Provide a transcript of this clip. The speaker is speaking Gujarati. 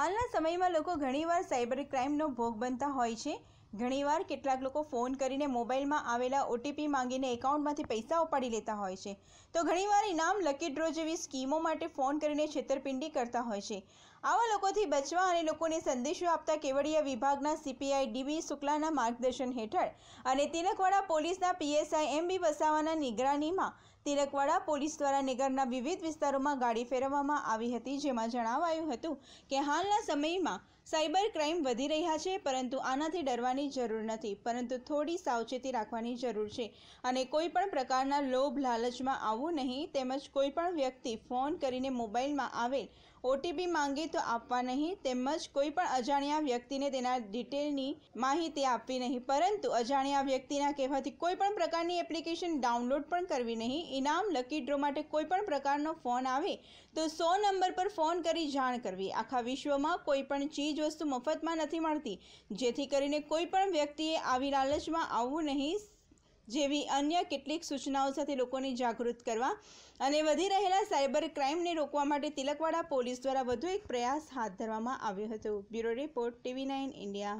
હાલના સમયમાં લોકો ઘણીવાર સાયબર ક્રાઇમનો ભોગ બનતા હોય છે ઘણીવાર કેટલાક લોકો ફોન કરીને મોબાઈલમાં આવેલા ઓટીપી માંગીને એકાઉન્ટમાંથી પૈસા ઉપાડી લેતા હોય છે તો ઘણીવાર ઇનામ લકી ડ્રો જેવી સ્કીમો માટે ફોન કરીને છેતરપિંડી કરતા હોય છે આવા લોકોથી બચવા અને લોકોને સંદેશો આપતા કેવડિયા વિભાગના સીપીઆઈ ડીબી શુક્લાના માર્ગદર્શન હેઠળ અને તિલકવાડા પોલીસના પીએસઆઈ એમ બી વસાવાના નિગરાનીમાં તિલકવાડા પોલીસ દ્વારા નગરના વિવિધ વિસ્તારોમાં ગાડી ફેરવવામાં આવી હતી જેમાં જણાવાયું હતું કે હાલના સમયમાં સાયબર ક્રાઇમ વધી રહ્યા છે પરંતુ આનાથી ડરવાની કરવાની જરૂર નથી પરંતુ થોડી સાવચેતી રાખવાની જરૂર છે અને કોઈ પણ પ્રકારના લોભ લાલચમાં આવવું નહીં તેમજ કોઈ પણ વ્યક્તિ ફોન કરીને મોબાઈલમાં આવેલ ઓટીપી માંગે તો આપવા નહીં તેમજ કોઈ પણ અજાણ્યા વ્યક્તિને તેના ડિટેલની માહિતી આપવી નહીં પરંતુ અજાણ્યા વ્યક્તિના કહેવાથી કોઈ પણ પ્રકારની એપ્લિકેશન ડાઉનલોડ પણ કરવી નહીં ઇનામ લકી ડ્રો માટે કોઈ પણ પ્રકારનો ફોન આવે તો સો નંબર પર ફોન કરી જાણ કરવી આખા વિશ્વમાં કોઈ પણ ચીજ વસ્તુ મફતમાં નથી મળતી જેથી કરીને કોઈ પણ વ્યક્તિએ આવી લાલચમાં આવવું નહીં જેવી અન્ય કેટલીક સૂચનાઓ સાથે લોકોને જાગૃત કરવા અને વધી રહેલા સાયબર ક્રાઇમને રોકવા માટે તિલકવાડા પોલીસ દ્વારા વધુ એક પ્રયાસ હાથ ધરવામાં આવ્યો હતો bureau report TV nine India